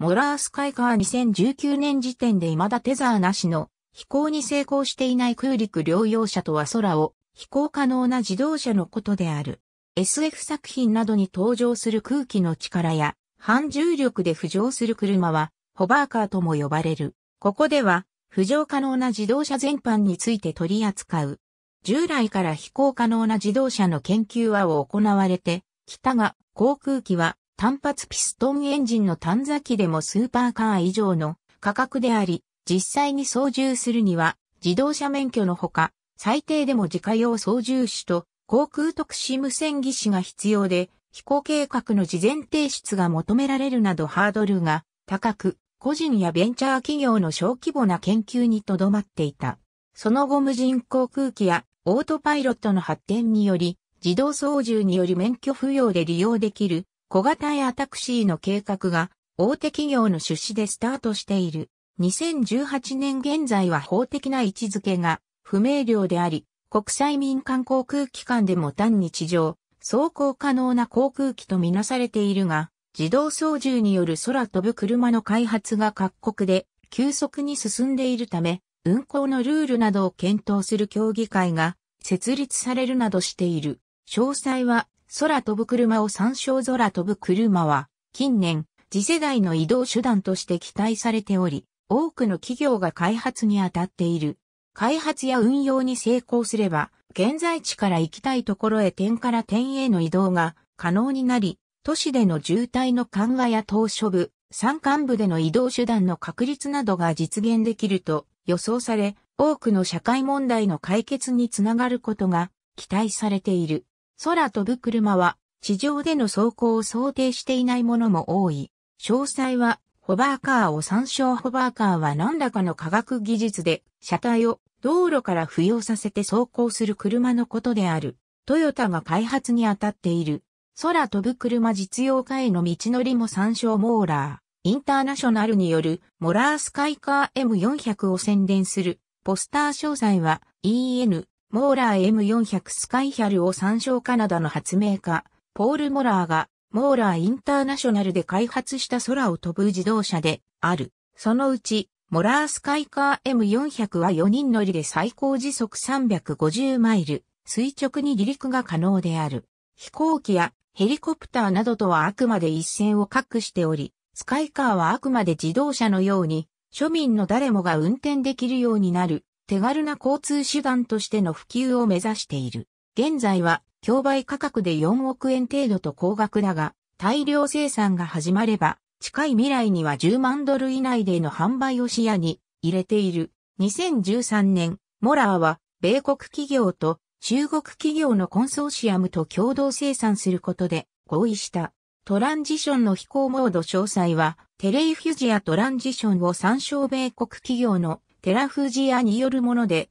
モラースカイカー2019年時点で未だテザーなしの飛行に成功していない空陸両用車とは空を飛行可能な自動車のことである。SF 作品などに登場する空気の力や反重力で浮上する車はホバーカーとも呼ばれる。ここでは浮上可能な自動車全般について取り扱う。従来から飛行可能な自動車の研究はを行われて、きたが航空機は単発ピストンエンジンの短座機でもスーパーカー以上の価格であり、実際に操縦するには自動車免許のほか、最低でも自家用操縦士と航空特殊無線技師が必要で、飛行計画の事前提出が求められるなどハードルが高く、個人やベンチャー企業の小規模な研究にとどまっていた。その後無人航空機やオートパイロットの発展により、自動操縦により免許不要で利用できる小型エアタクシーの計画が大手企業の出資でスタートしている。2018年現在は法的な位置づけが不明瞭であり、国際民間航空機関でも単に地上、走行可能な航空機とみなされているが、自動操縦による空飛ぶ車の開発が各国で急速に進んでいるため、運航のルールなどを検討する協議会が設立されるなどしている。詳細は空飛ぶ車を参照空飛ぶ車は、近年、次世代の移動手段として期待されており、多くの企業が開発に当たっている。開発や運用に成功すれば、現在地から行きたいところへ点から点への移動が可能になり、都市での渋滞の緩和や島し部、山間部での移動手段の確立などが実現できると予想され、多くの社会問題の解決につながることが期待されている。空飛ぶ車は地上での走行を想定していないものも多い。詳細はホバーカーを参照ホバーカーは何らかの科学技術で車体を道路から浮揚させて走行する車のことである。トヨタが開発に当たっている空飛ぶ車実用化への道のりも参照モーラー。インターナショナルによるモラースカイカー M400 を宣伝するポスター詳細は EN モーラー M400 スカイヒャルを参照カナダの発明家、ポール・モラーが、モーラーインターナショナルで開発した空を飛ぶ自動車である。そのうち、モラースカイカー M400 は4人乗りで最高時速350マイル、垂直に離陸が可能である。飛行機やヘリコプターなどとはあくまで一線を画しており、スカイカーはあくまで自動車のように、庶民の誰もが運転できるようになる手軽な交通手段としての普及を目指している。現在は、競売価格で4億円程度と高額だが、大量生産が始まれば、近い未来には10万ドル以内での販売を視野に入れている。2013年、モラーは、米国企業と中国企業のコンソーシアムと共同生産することで合意した。トランジションの飛行モード詳細は、テレイフュジアトランジションを参照米国企業のテラフジアによるもので、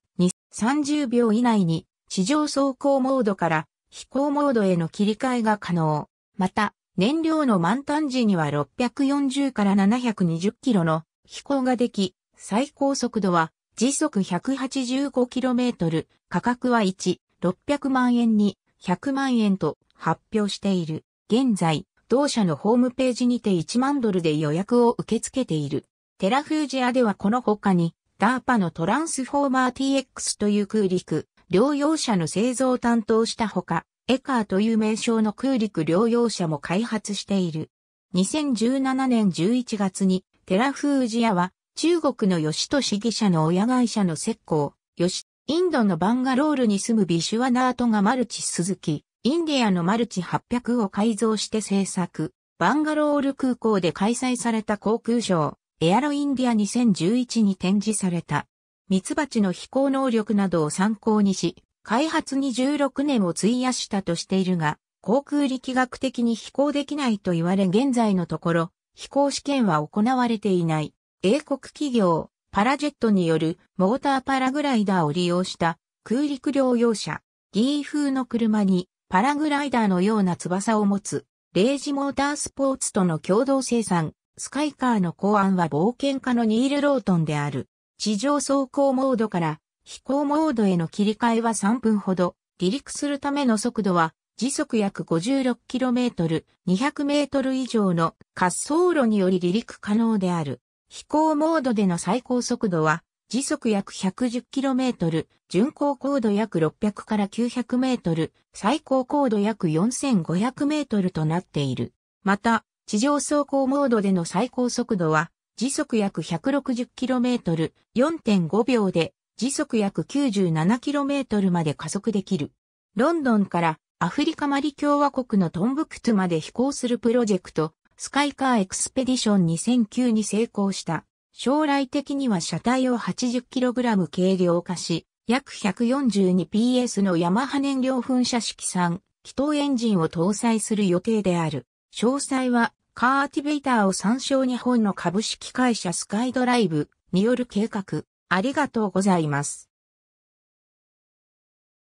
30秒以内に地上走行モードから飛行モードへの切り替えが可能。また、燃料の満タン時には640から720キロの飛行ができ、最高速度は時速1 8 5トル、価格は1、600万円に100万円と発表している。現在、同社のホームページにて1万ドルで予約を受け付けている。テラフージアではこの他に、ダーパのトランスフォーマー TX という空陸、療養者の製造を担当したほか、エカーという名称の空陸療養者も開発している。2017年11月に、テラフージアは、中国の吉都市義社の親会社の石膏、吉、インドのバンガロールに住むビシュワナートがマルチ鈴木、インディアのマルチ800を改造して製作、バンガロール空港で開催された航空ショー、エアロインディア2011に展示された、ミツバチの飛行能力などを参考にし、開発に16年を費やしたとしているが、航空力学的に飛行できないと言われ現在のところ、飛行試験は行われていない。英国企業、パラジェットによるモーターパラグライダーを利用した空陸両用車、ギー風の車にパラグライダーのような翼を持つ、レイジモータースポーツとの共同生産、スカイカーの考案は冒険家のニール・ロートンである。地上走行モードから飛行モードへの切り替えは3分ほど、離陸するための速度は時速約 56km、200m 以上の滑走路により離陸可能である。飛行モードでの最高速度は時速約 110km、巡航高度約600から 900m、最高高度約 4500m となっている。また、地上走行モードでの最高速度は、時速約 160km、4.5秒で、時速約 97km まで加速できる。ロンドンからアフリカマリ共和国のトンブクトゥまで飛行するプロジェクト、スカイカーエクスペディション2009に成功した。将来的には車体を 80kg 軽量化し、約 142PS のヤマハ燃料噴射式3、気筒エンジンを搭載する予定である。詳細は、カーティベイターを参照日本の株式会社スカイドライブによる計画。ありがとうございます。